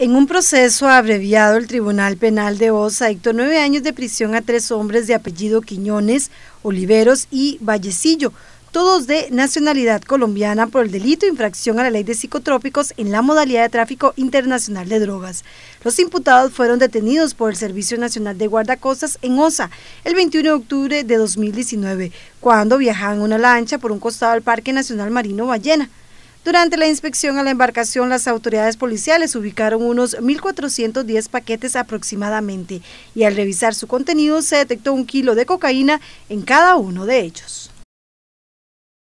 En un proceso abreviado, el Tribunal Penal de Osa dictó nueve años de prisión a tres hombres de apellido Quiñones, Oliveros y Vallecillo, todos de nacionalidad colombiana por el delito de infracción a la ley de psicotrópicos en la modalidad de tráfico internacional de drogas. Los imputados fueron detenidos por el Servicio Nacional de Guardacostas en Osa el 21 de octubre de 2019, cuando viajaban en una lancha por un costado del Parque Nacional Marino Ballena. Durante la inspección a la embarcación, las autoridades policiales ubicaron unos 1.410 paquetes aproximadamente y al revisar su contenido se detectó un kilo de cocaína en cada uno de ellos.